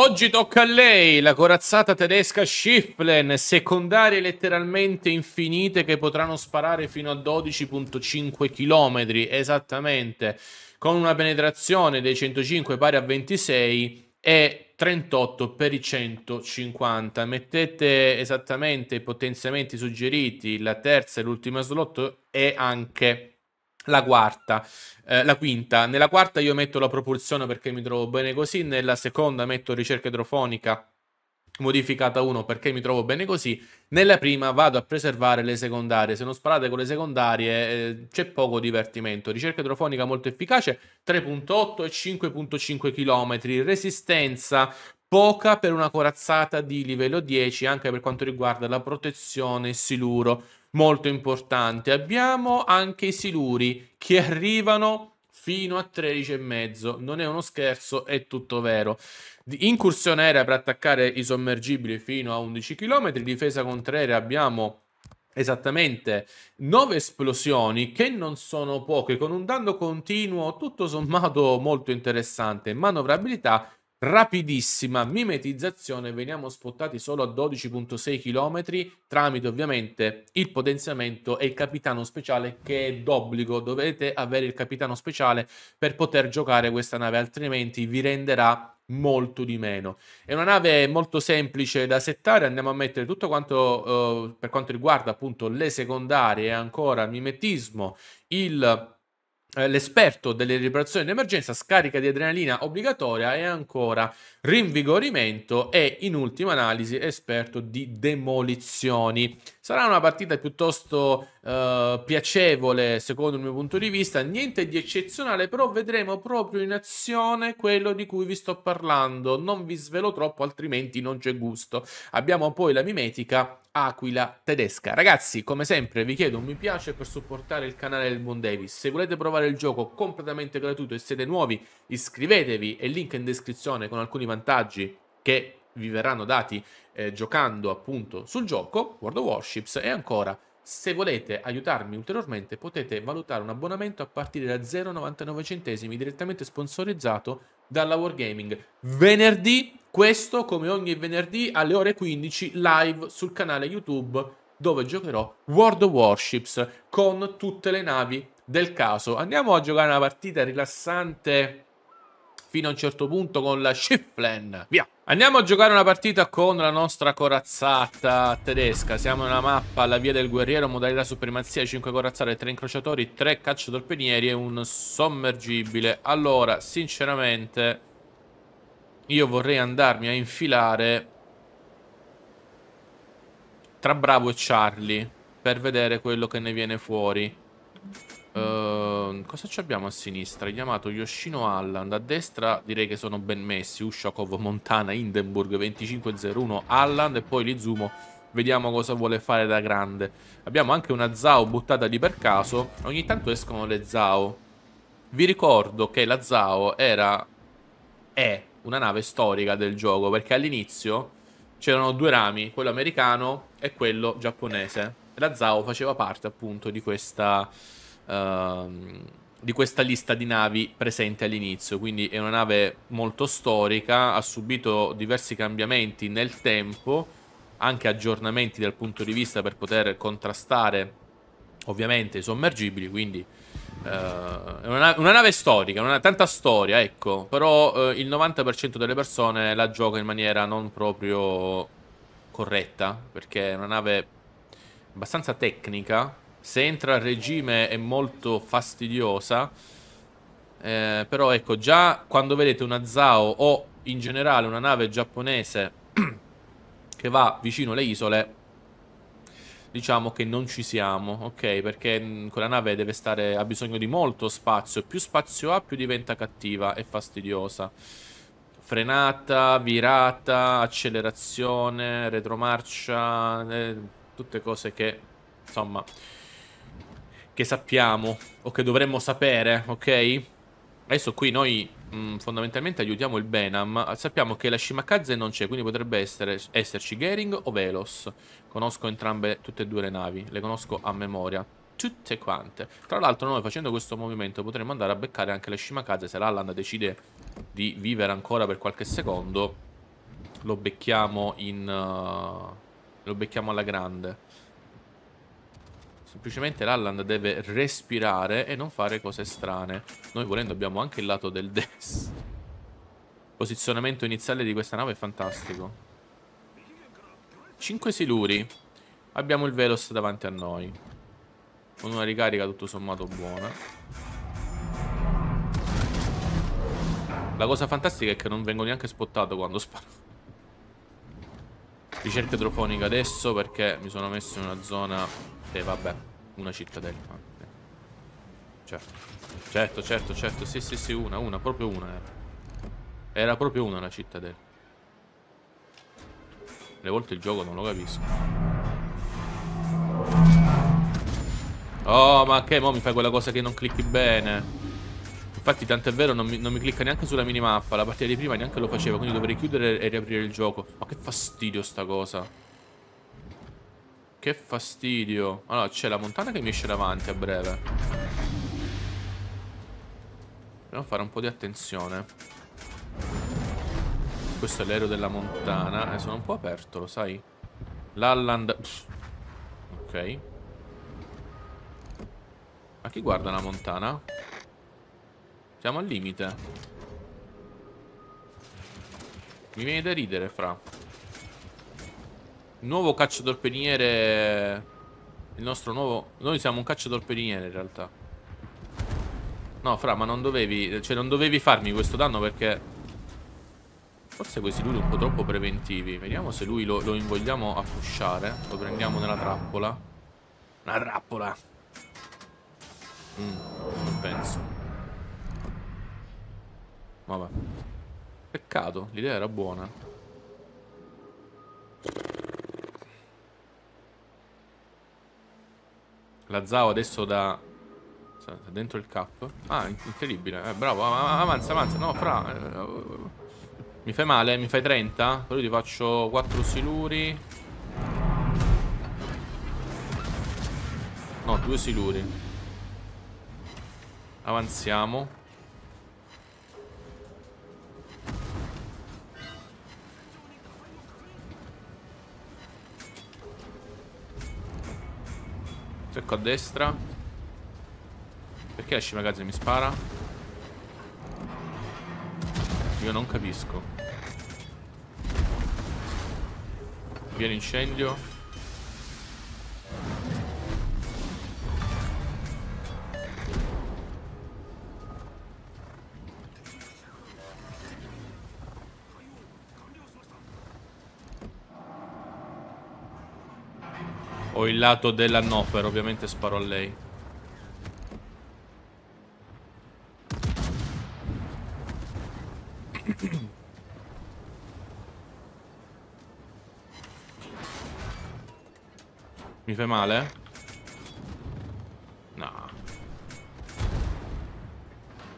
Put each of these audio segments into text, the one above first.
Oggi tocca a lei, la corazzata tedesca Schifflen, secondarie letteralmente infinite che potranno sparare fino a 12.5 km, esattamente, con una penetrazione dei 105 pari a 26 e 38 per i 150. Mettete esattamente i potenziamenti suggeriti, la terza e l'ultima slot e anche la quarta, eh, la quinta. Nella quarta io metto la propulsione perché mi trovo bene così, nella seconda metto ricerca idrofonica modificata 1 perché mi trovo bene così, nella prima vado a preservare le secondarie, se non sparate con le secondarie eh, c'è poco divertimento, ricerca idrofonica molto efficace, 3.8 e 5.5 km, resistenza poca per una corazzata di livello 10 anche per quanto riguarda la protezione siluro molto importante. Abbiamo anche i siluri che arrivano fino a 13 e mezzo. Non è uno scherzo, è tutto vero. Incursione aerea per attaccare i sommergibili fino a 11 km, difesa contraerea abbiamo esattamente 9 esplosioni che non sono poche, con un danno continuo tutto sommato molto interessante, manovrabilità rapidissima mimetizzazione veniamo spottati solo a 12.6 km tramite ovviamente il potenziamento e il capitano speciale che è d'obbligo dovete avere il capitano speciale per poter giocare questa nave altrimenti vi renderà molto di meno è una nave molto semplice da settare andiamo a mettere tutto quanto eh, per quanto riguarda appunto le secondarie ancora il mimetismo il eh, l'esperto delle riparazioni d'emergenza, scarica di adrenalina obbligatoria e ancora rinvigorimento e in ultima analisi esperto di demolizioni. Sarà una partita piuttosto eh, piacevole secondo il mio punto di vista, niente di eccezionale, però vedremo proprio in azione quello di cui vi sto parlando. Non vi svelo troppo, altrimenti non c'è gusto. Abbiamo poi la mimetica aquila tedesca. Ragazzi, come sempre vi chiedo un mi piace per supportare il canale del Moon Davis. Se volete provare il gioco completamente gratuito e siete nuovi, iscrivetevi, è link in descrizione con alcuni vantaggi che vi verranno dati eh, giocando appunto sul gioco World of Warships e ancora se volete aiutarmi ulteriormente potete valutare un abbonamento a partire da 0,99 centesimi direttamente sponsorizzato dalla Wargaming venerdì questo come ogni venerdì alle ore 15 live sul canale YouTube dove giocherò World of Warships con tutte le navi del caso. Andiamo a giocare una partita rilassante fino a un certo punto con la Schifflen. Via! Andiamo a giocare una partita con la nostra corazzata tedesca. Siamo nella mappa alla via del guerriero, modalità supremazia, 5 corazzate, 3 incrociatori, 3 cacciatorpedieri e un sommergibile. Allora, sinceramente, io vorrei andarmi a infilare tra Bravo e Charlie per vedere quello che ne viene fuori. Uh, cosa abbiamo a sinistra? Chiamato Yoshino Alland. A destra direi che sono ben messi. Ushakov, Montana, Hindenburg 25-01, Alland e poi Lizumo. Vediamo cosa vuole fare da grande. Abbiamo anche una Zao buttata lì per caso. Ogni tanto escono le Zao. Vi ricordo che la Zao era... È una nave storica del gioco perché all'inizio c'erano due rami, quello americano e quello giapponese. La Zao faceva parte appunto di questa Ehm, di questa lista di navi presente all'inizio, quindi è una nave molto storica, ha subito diversi cambiamenti nel tempo, anche aggiornamenti dal punto di vista per poter contrastare ovviamente i sommergibili, quindi uh, è una nave, una nave storica, una, tanta storia, ecco, però uh, il 90% delle persone la gioca in maniera non proprio corretta, perché è una nave abbastanza tecnica, se entra a regime è molto fastidiosa. Eh, però ecco, già quando vedete una Zao o in generale una nave giapponese che va vicino alle isole, diciamo che non ci siamo, ok? Perché mm, quella nave deve stare, ha bisogno di molto spazio, più spazio ha più diventa cattiva e fastidiosa. Frenata, virata, accelerazione, retromarcia, eh, tutte cose che, insomma che sappiamo o che dovremmo sapere, ok? Adesso qui noi mh, mm, fondamentalmente aiutiamo il Benham. Sappiamo che la Shimakaze non c'è, quindi potrebbe essere, esserci Gering o Velos. Conosco entrambe, tutte e due le navi. Le conosco a memoria. Tutte quante. Tra l'altro noi facendo questo movimento potremmo andare a beccare anche la Shimakaze. Se l'Alland decide di vivere ancora per qualche secondo, lo becchiamo in... Uh, lo becchiamo alla grande. Semplicemente l'Alland deve respirare e non fare cose strane. Noi volendo abbiamo anche il lato del Des. Posizionamento iniziale di questa nave è fantastico. 5 siluri. Abbiamo il Velos davanti a noi. Con una ricarica tutto sommato buona. La cosa fantastica è che non vengo neanche spottato quando sparo. Ricerca idrofonica adesso perché mi sono messo in una zona... E eh, vabbè, una cittadella. Eh. Certo. certo, certo, certo, sì, sì, sì, una, una, proprio una era. Eh. Era proprio una la cittadella. Le volte il gioco non lo capisco. Oh, ma che? Mo' mi fai quella cosa che non clicchi bene. Infatti tanto è vero non mi, non mi clicca neanche sulla minimappa La partita di prima neanche lo faceva Quindi dovrei chiudere e riaprire il gioco Ma che fastidio sta cosa Che fastidio Allora c'è la montana che mi esce davanti a breve Dobbiamo fare un po' di attenzione Questo è l'aereo della montana eh, Sono un po' aperto lo sai L'Alland Ok Ma chi guarda la montana? Siamo al limite. Mi viene da ridere, fra. Nuovo cacciatorpediniere. Il nostro nuovo... Noi siamo un cacciatorpediniere, in realtà. No, fra, ma non dovevi... Cioè, non dovevi farmi questo danno perché... Forse questi due sono un po' troppo preventivi. Vediamo se lui lo, lo invogliamo a pushare. Lo prendiamo nella trappola. Una trappola! Mm, non penso. Vabbè. Peccato, l'idea era buona. La Zao adesso da... Cioè, dentro il cap. Ah, incredibile. Eh, bravo, avanza, avanza. No, fra... Eh, mi fai male? Mi fai 30? Però ti faccio 4 siluri. No, 2 siluri. Avanziamo. Ecco a destra. Perché esci la e mi spara? Io non capisco. Via l'incendio. Ho il lato dell'Annofer, ovviamente sparo a lei. Mi fai male? No.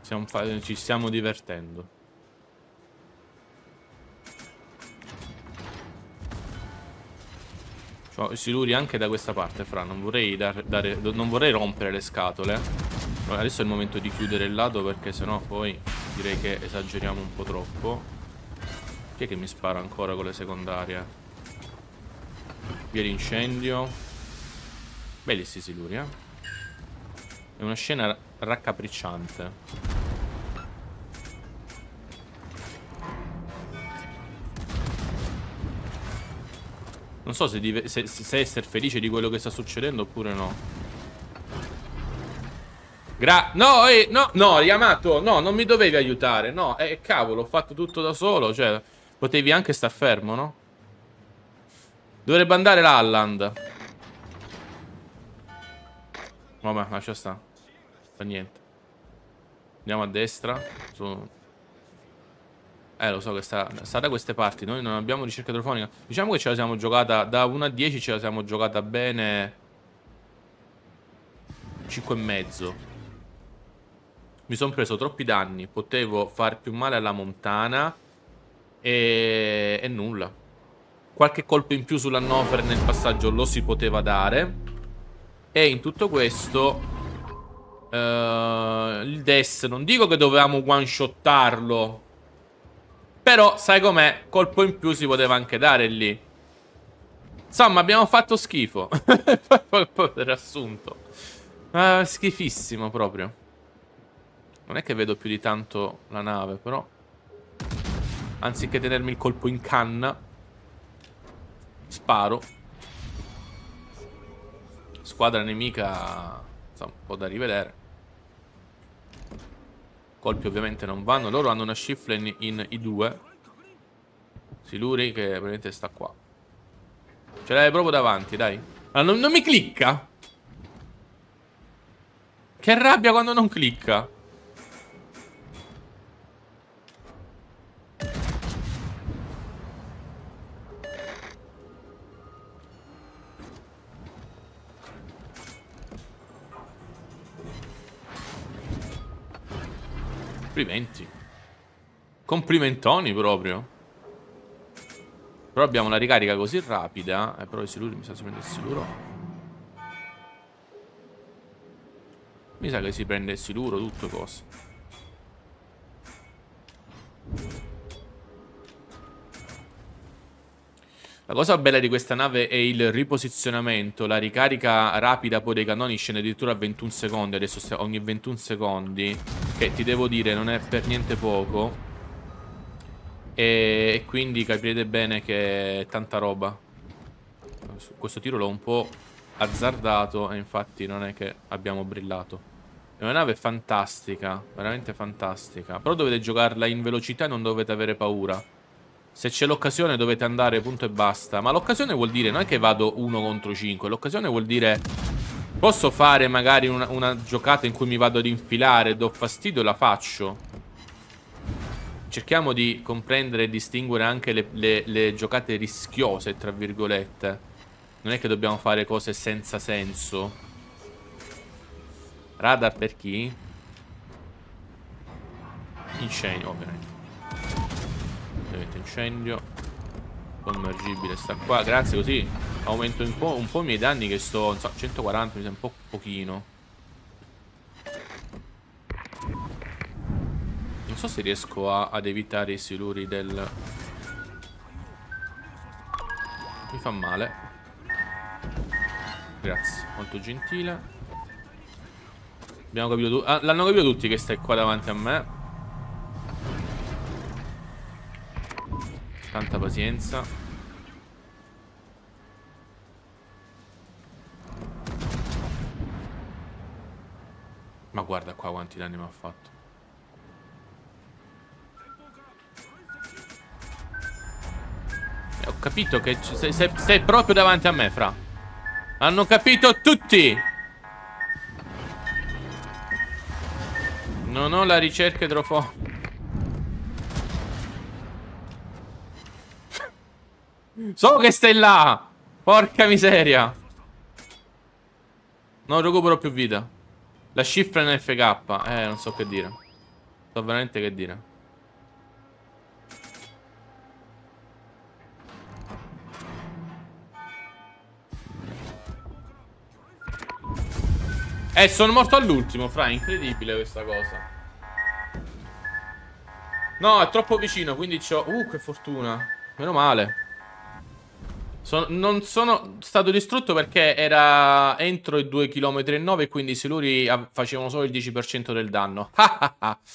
Stiamo ci stiamo divertendo. Ho i siluri anche da questa parte, Fra. Non vorrei, dare, dare, non vorrei rompere le scatole. adesso è il momento di chiudere il lato perché sennò poi direi che esageriamo un po' troppo. Chi è che mi spara ancora con le secondarie? Via l'incendio. Belli sti siluri, eh. È una scena raccapricciante. Non so se, se, se essere felice di quello che sta succedendo oppure no. Gra no, eh, no, no, Yamato, no, non mi dovevi aiutare. No, eh, cavolo, ho fatto tutto da solo. Cioè, potevi anche star fermo, no? Dovrebbe andare l'Alland. Vabbè, lascia sta. Fa niente. Andiamo a destra. Su eh, lo so che sta, sta da queste parti. Noi non abbiamo ricerca telefonica. Diciamo che ce la siamo giocata da 1 a 10, ce la siamo giocata bene. 5,5. Mi sono preso troppi danni. Potevo far più male alla montana. E, e nulla. Qualche colpo in più sull'Hannover nel passaggio lo si poteva dare. E in tutto questo. Uh, il Death, non dico che dovevamo one-shottarlo però, sai com'è? Colpo in più si poteva anche dare lì. Insomma, abbiamo fatto schifo. Poi riassunto. Uh, schifissimo proprio. Non è che vedo più di tanto la nave, però. Anziché tenermi il colpo in canna, sparo. Squadra nemica, insomma, un po' da rivedere. Colpi ovviamente non vanno. Loro hanno una Shiflen in i due Siluri che praticamente sta qua. Ce l'hai proprio davanti, dai. Ah, non, non mi clicca. Che rabbia quando non clicca. Complimenti. Complimentoni proprio. Però abbiamo una ricarica così rapida. Eh, però i siluro mi sa si prende il siluro. Mi sa che si prende il siluro, tutto cose. La cosa bella di questa nave è il riposizionamento, la ricarica rapida poi dei cannoni scende addirittura a 21 secondi, adesso ogni 21 secondi che ti devo dire non è per niente poco E, quindi capirete bene che è tanta roba Questo tiro l'ho un po' azzardato E infatti non è che abbiamo brillato è una nave fantastica, veramente fantastica. Però dovete giocarla in velocità e non dovete avere paura. Se c'è l'occasione dovete andare, punto e basta. Ma l'occasione vuol dire, non è che vado 1 contro 5, l'occasione vuol dire Posso fare magari una, una giocata in cui mi vado ad infilare, do fastidio e la faccio? Cerchiamo di comprendere e distinguere anche le, le, le giocate rischiose, tra virgolette. Non è che dobbiamo fare cose senza senso. Radar per chi? Incendio, ovviamente. Ovviamente incendio. Sommergibile sta qua, grazie così Aumento un po', un po', i miei danni che sto... Non so, 140 mi sembra un po' pochino. Non so se riesco a, ad evitare i siluri del... Mi fa male. Grazie, molto gentile. Abbiamo capito... Ah, L'hanno capito tutti che stai qua davanti a me. Tanta pazienza. Ma guarda qua quanti danni mi ha fatto. Eh, ho capito che sei, sei, sei proprio davanti a me, fra. Hanno capito tutti! Non ho la ricerca idrofo. So che stai là! Porca miseria! Non recupero più vita. La cifra è FK. Eh, non so che dire. So veramente che dire. Eh, sono morto all'ultimo, fra. incredibile questa cosa. No, è troppo vicino, quindi c'ho... Uh, che fortuna. Meno male. Son, non sono stato distrutto perché era entro i 2,9 km e quindi i siluri facevano solo il 10% del danno.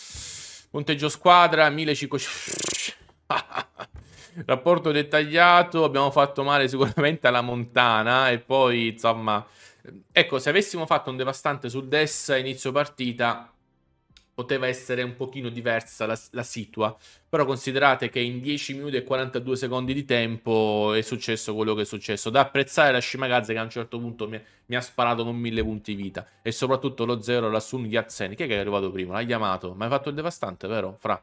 Punteggio squadra 1500. Rapporto dettagliato, abbiamo fatto male sicuramente alla Montana e poi insomma... Ecco, se avessimo fatto un devastante sul DES a inizio partita, poteva essere un pochino diversa la, la situa, però considerate che in 10 minuti e 42 secondi di tempo è successo quello che è successo, da apprezzare la Shimagaze che a un certo punto mi, mi ha sparato con mille punti vita e soprattutto lo zero la Sun Yatsen, chi è che è arrivato prima? L'ha chiamato, ma hai fatto il devastante vero? Fra,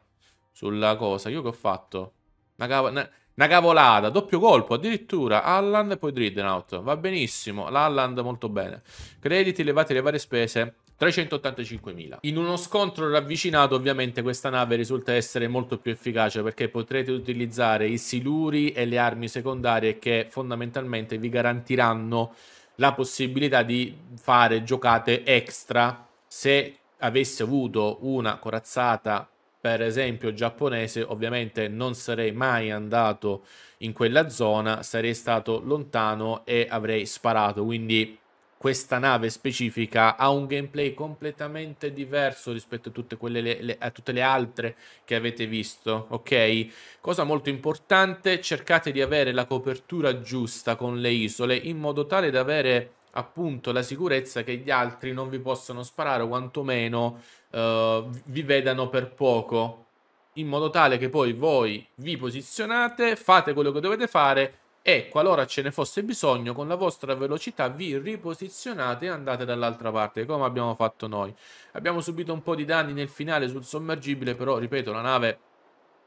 sulla cosa, io che ho fatto? Una, cavo, una, una cavolata, doppio colpo addirittura, Alland e poi Dridenaut, va benissimo, l'Alland molto bene, crediti, levate le varie spese, 385.000. In uno scontro ravvicinato ovviamente questa nave risulta essere molto più efficace perché potrete utilizzare i siluri e le armi secondarie che fondamentalmente vi garantiranno la possibilità di fare giocate extra se avessi avuto una corazzata per esempio giapponese ovviamente non sarei mai andato in quella zona sarei stato lontano e avrei sparato quindi questa nave specifica ha un gameplay completamente diverso rispetto a tutte, le, le, a tutte, le, altre che avete visto, ok? Cosa molto importante, cercate di avere la copertura giusta con le isole in modo tale da avere appunto la sicurezza che gli altri non vi possano sparare o quantomeno eh, vi vedano per poco in modo tale che poi voi vi posizionate, fate quello che dovete fare e qualora ce ne fosse bisogno con la vostra velocità vi riposizionate e andate dall'altra parte come abbiamo fatto noi abbiamo subito un po' di danni nel finale sul sommergibile però ripeto la nave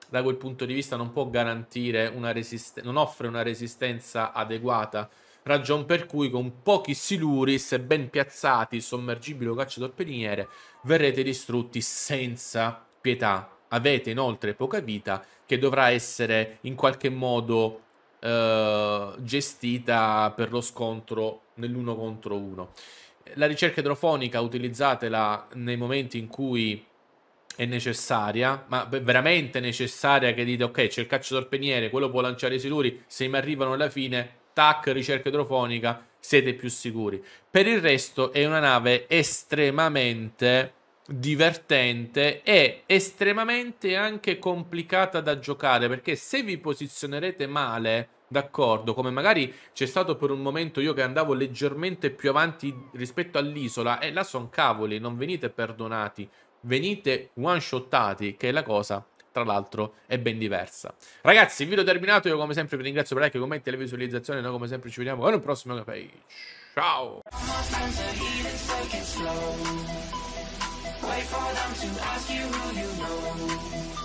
da quel punto di vista non può garantire una resistenza non offre una resistenza adeguata ragion per cui con pochi siluri se ben piazzati sommergibile o cacciatorpediniere verrete distrutti senza pietà avete inoltre poca vita che dovrà essere in qualche modo eh, gestita per lo scontro nell'uno contro uno. La ricerca idrofonica utilizzatela nei momenti in cui è necessaria, ma veramente necessaria che dite ok c'è il calcio quello può lanciare i siluri, se mi arrivano alla fine, tac, ricerca idrofonica, siete più sicuri. Per il resto è una nave estremamente divertente e estremamente anche complicata da giocare perché se vi posizionerete male d'accordo come magari c'è stato per un momento io che andavo leggermente più avanti rispetto all'isola e là sono cavoli non venite perdonati venite one shottati che è la cosa tra l'altro è ben diversa ragazzi il video è terminato io come sempre vi ringrazio per like, i commenti e le visualizzazioni noi come sempre ci vediamo con un prossimo page ciao Wait for them to ask you who you know.